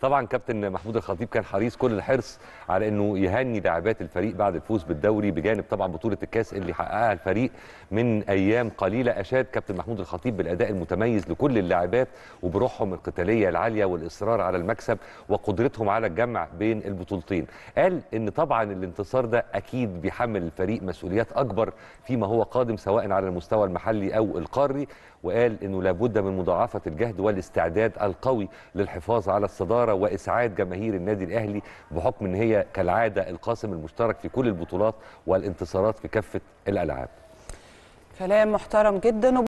طبعا كابتن محمود الخطيب كان حريص كل الحرص على انه يهني لاعبات الفريق بعد الفوز بالدوري بجانب طبعا بطوله الكاس اللي حققها الفريق من ايام قليله اشاد كابتن محمود الخطيب بالاداء المتميز لكل اللاعبات وبروحهم القتاليه العاليه والاصرار على المكسب وقدرتهم على الجمع بين البطولتين قال ان طبعا الانتصار ده اكيد بيحمل الفريق مسؤوليات اكبر فيما هو قادم سواء على المستوى المحلي او القاري وقال انه لابد من مضاعفه الجهد والاستعداد القوي للحفاظ على الصداره المباراه واسعاد جماهير النادي الاهلي بحكم ان هي كالعاده القاسم المشترك في كل البطولات والانتصارات في كافه الالعاب كلام محترم جدا